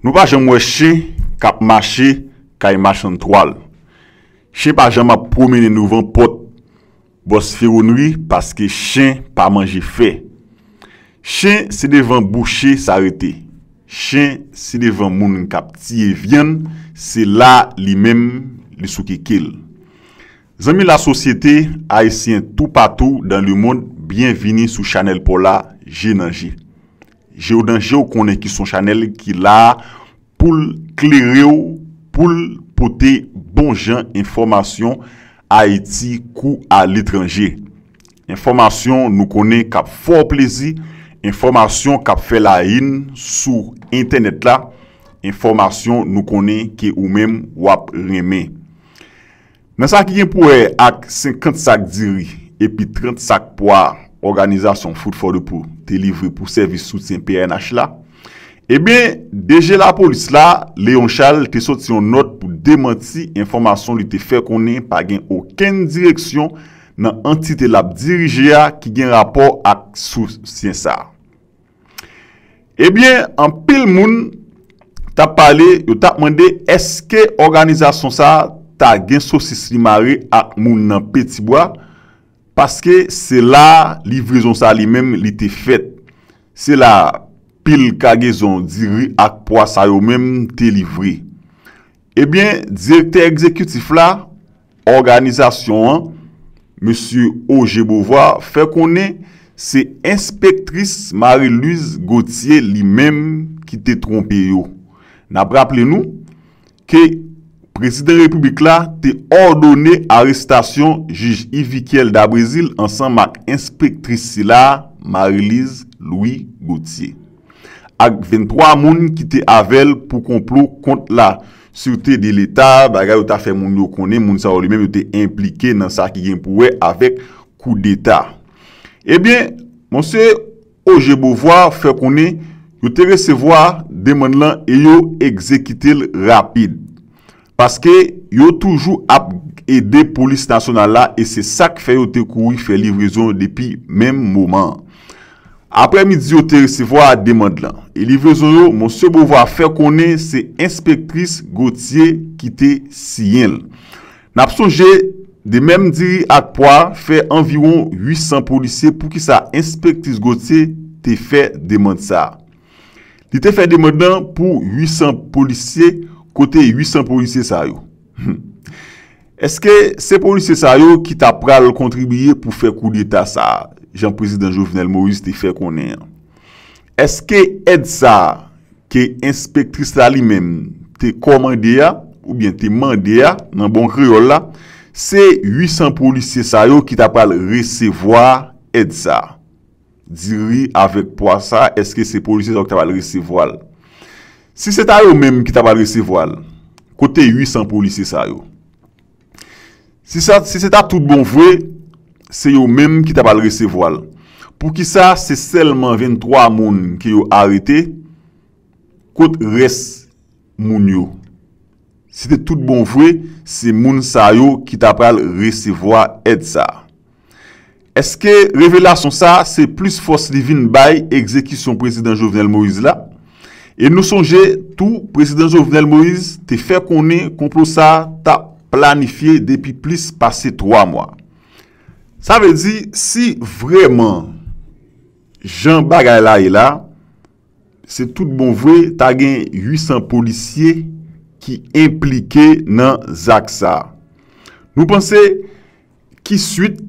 Nou pa jan mwen che kap mache ka ima chan toal. Che pa jan ma pomen en nouvan pot. Bos fe ou nwi paske chen pa manje fe. Chen se devan boucher sa rete. Chen se devan moun kap tiye vyen. Se la li men li souke kil. Zanmi la sosyete a esyen tou patou dan li moun. Bienveni sou chanel pola. Je nanje. Je ou danje bon ou konen ki son chanel ki la pou l kleri ou pou l pote bon jan informasyon a eti kou al etranje. Informasyon nou konen kap for plezi, informasyon kap felayin sou internet la, informasyon nou konen ki ou men wap reme. Men sa ki gen pou e ak 55 diri epi 35 poa. Organizasyon foud fode pou te livre pou servis soutien PNH la. Ebyen, eh deje la polis la, Leon Charles te soti yon not pou demanti informasyon li te fè konen pa gen oken direksyon nan antite lab dirije ya ki gen rapor ak sou sien eh sa. Ebyen, an pil moun, yo ta mande eske organizasyon sa ta gen sosis li mare ak moun nan Petibwa? Paske se la livri zon sa li menm li te fet. Se la pil kage zon diri ak po a sa yo menm te livri. Ebyen, direkte ekzekutif la, organizasyon an, Mons. O. Jebova, fe konen se inspektris Marie-Louise Gauthier li menm ki te trompe yo. Napraple nou, kek, Prezident republik la te ordone arestasyon jij i vikel da Brazil ansan mak inspektrisi la Marilise Louis Gauthier. Ak 23 moun ki te avel pou konplo kont la sute de l'Etat, bagay ou ta fe moun yo konen, moun sa ou li men yo te implike nan sa ki genpouwe avèk kou d'Etat. Ebyen, monsen, ou je bovoa fè konen, yo te resevoa deman lan e yo ekzekite l rapide. Paske yo toujou ap ede polis nasyonal la e se sak fè yo te koui fè livrezon depi menm mouman. Apre mi di yo te resevo a demand lan. E livrezon yo, monsè bovo a fè konen se inspektris Gauthier ki te siyen. Napson jè de menm diri ak pwa fè anviron 800 polisye pou ki sa inspektris Gauthier te fè demand sa. Di te fè demand lan pou 800 polisye Kote 800 polisye sa yo. Hmm. Eske se polisye sa yo ki ta pral kontribuyye pou fe kou dita sa? Jean-Président Jovenel Moris te fe konen. Eske Edsa ke inspektris la li men te komande ya ou bien te mande ya nan bon kriol la? Se 800 polisye sa yo ki ta pral resevoa Edsa? Diri avek po a sa eske se polisye sa yo ki ta pral resevoa la? Si se ta yo menm ki ta pal resevo al, kote 800 polisye sa yo. Si se ta tout bon vwe, se yo menm ki ta pal resevo al. Pou ki sa, se selman 23 moun ki yo arete, kote res moun yo. Si te tout bon vwe, se moun sa yo ki ta pal resevo al et sa. Eske revelasyon sa, se plus fos livin bay, ekzekisyon prezident Jovenel Morizla, E nou sonje, tout, prezident Jovenel Moïse, te fè konen, konpros sa, ta planifiye depi plis pase 3 mwa. Sa ve di, si vreman, jen bagay la e la, se tout bon vwe, ta gen 800 polisye ki implike nan ZAKSA. Nou pense, ki suite,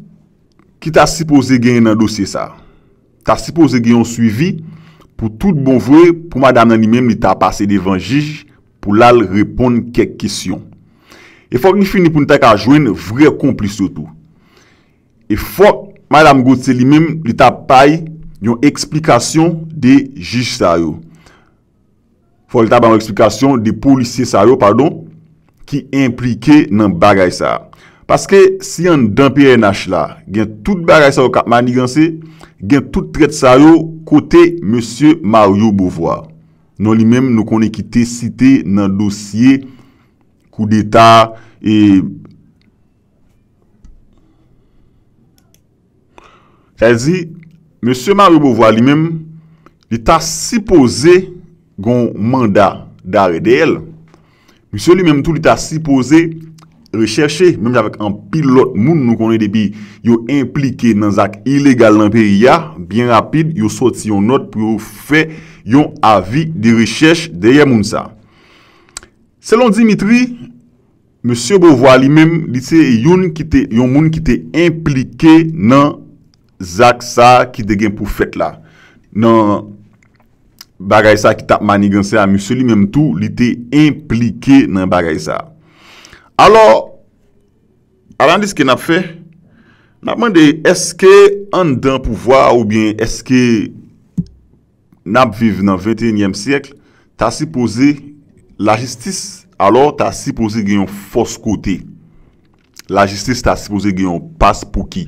ki ta sipoze gen nan dosye sa? Ta sipoze gen yon suivi? Pou tout bon vre, pou madame nan li men lita pase devan jij pou lal repon kek kesyon. E fok ni fini pou nita ka jwen vre komplis sotou. E fok madame Godse li men lita pay yon eksplikasyon de policye sa yo. Pardon, ki implike nan bagay sa yo. Paske si yon den PNH la, gen tout bagay sa yo kapman ni gansi, gen tout tret sa yo kote M. Mario Bovoa. Non li menm nou konen ki te site nan dosye kou d'Etat e... El zi, M. Mario Bovoa li menm li ta sipoze gon manda dare de el. M. li menm tou li ta sipoze recherche, mwen javek an pilot moun nou konen debi, yo implike nan zak ilegal nan periya, byen rapide, yo soti yon not pou yo fe, yon avi de recherche derye moun sa. Selon Dimitri, monsye Bovoa li men, li te yon moun ki te implike nan zak sa ki degen pou fet la. Nan bagay sa ki tap mani gen se a monsye li men tou, li te implike nan bagay sa. Alors, alandis ke nap fe, nap mende eske an dan pouvoa ou bien eske nap vive nan 21e seyekl, ta sipoze la jistis, alor ta sipoze genyon fos kote, la jistis ta sipoze genyon pas pou ki.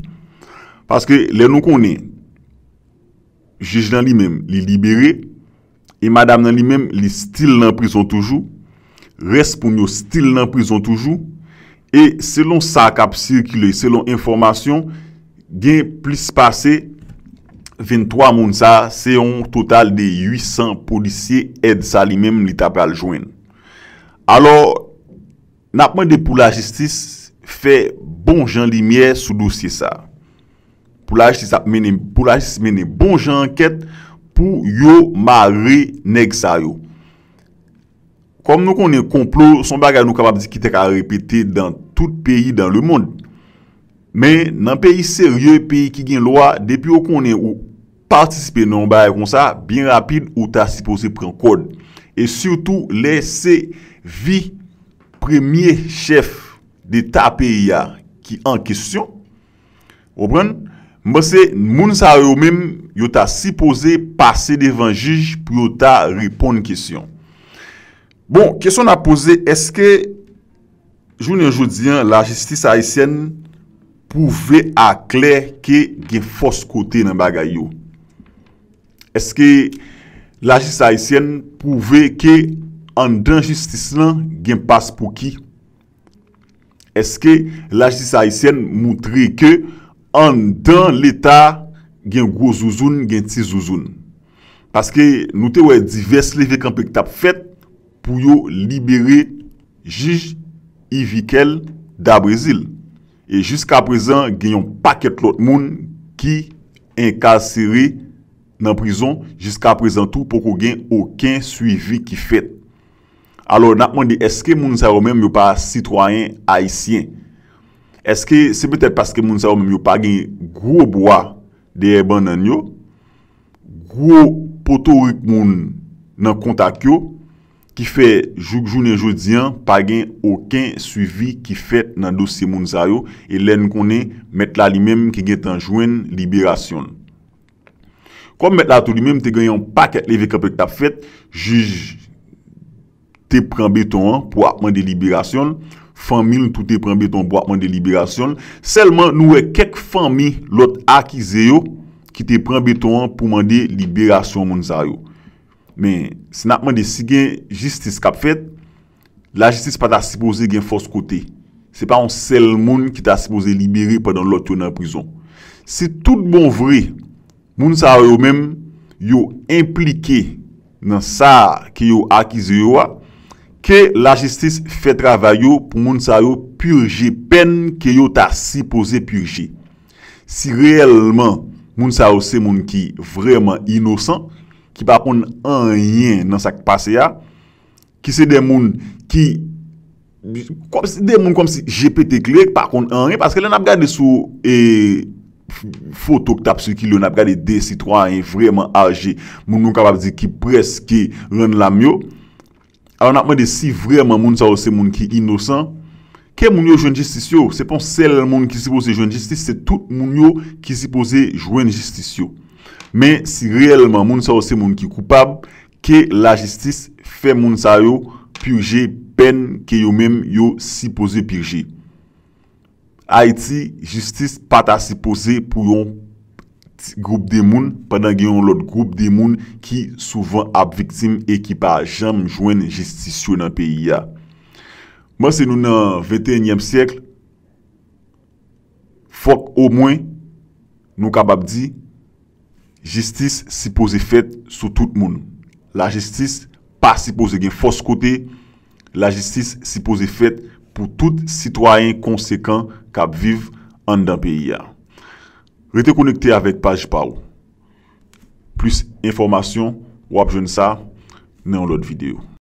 Paske le nou konen, jej nan li men, li libere, e madame nan li men, li stil nan prison toujou. respon yo stil nan prison toujou e selon sa kap sirkile selon informasyon gen plis pase 23 moun sa se yon total de 800 polisye ed sa li menm li tapal jwen alor nap mende pou la jistis fe bon jan li miye sou dosye sa pou la jistis mene bon jan anket pou yo ma re neg sa yo Kom nou konen komplo, son bagay nou kapap di ki tek a repete dan tout peyi dan le moun. Men nan peyi serye peyi ki gen lwa, depi ou konen ou participen nou bagay kon sa, bin rapide ou ta sipose pren kode. E surtout, lese vi premier chef de ta peyi ya ki an kesyon. Obran, mbese moun sa yo men yo ta sipose pase devan jij pou yo ta repon kesyon. Bon, kesyon a pose, eske joun en joudian la jistis haisyen pouve akler ke gen fos kote nan bagay yo? Eske la jistis haisyen pouve ke an dan jistis lan gen pas pou ki? Eske la jistis haisyen moutre ke an dan l'Etat gen gwo zouzoun, gen ti zouzoun? Paske nou te wè divers leve kompektap fèt. pou yo libere jij evikel da Brezil. E jiska prezant genyon paket lot moun ki inkasere nan prizon, jiska prezant tout poko gen aucun suivi ki fet. Alors, natman de eske moun Zeromem yo pa sitwayen haisyen? Eske, se petet paske moun Zeromem yo pa genye gwo bwa de eban nan yo? Gwo poto wik moun nan kontak yo? Ki fe, joug jounen joud diyan, pa gen oken suivi ki fet nan dosye moun zaryo E len konen, met la li menm ki gen tanjwen liberasyon Kom met la tou li menm, te gen yon paket leve kaprek ta fet Juj te pren beton an pou apman de liberasyon Famil tou te pren beton an pou apman de liberasyon Selman nou we kek fami lot akize yo Ki te pren beton an pou mande liberasyon moun zaryo men se napman de si gen justice kap fet la justice pa ta sipoze gen fos kote se pa an sel moun ki ta sipoze liberi padan lot yo nan prizon se tout bon vre moun sa yo men yo implike nan sa ki yo akize yo wa ke la justice fe travayo pou moun sa yo purje pen ki yo ta sipoze purje si reelman moun sa yo se moun ki vreman inosan ki pa kon an yin nan sak pase ya, ki se de moun ki, de moun kom si jepete kler, pa kon an yin, paske le nan ap gade sou, e, foto tap sou ki le nan ap gade desi, troan yon vreman aje, moun moun kapabze ki preske ren la myo, alon ap mwen de si vreman moun sa wese moun ki inosan, ke moun yo jwen jistisyon, se pon sel moun ki si pose jwen jistisyon, se tout moun yo ki si pose jwen jistisyon, Men, si relman moun sa ou se moun ki koupab, ke la jistis fe moun sa yo pirje pen ke yo men yo sipoze pirje. Haiti, jistis pata sipoze pou yon groub de moun, pandan gen yon lot groub de moun ki souvan ap viktim e ki pa jam jwen jistis yo nan peyi ya. Mwen se nou nan 21e siyekl, fok ou mwen, nou kabab di, Jistis sipoze fet sou tout moun. La jistis pa sipoze gen fos kote, la jistis sipoze fet pou tout sitwayen konsekant kap viv an dan peyi ya. Rete konekte avek page pa ou. Plis informasyon wap jen sa nan lot videyo.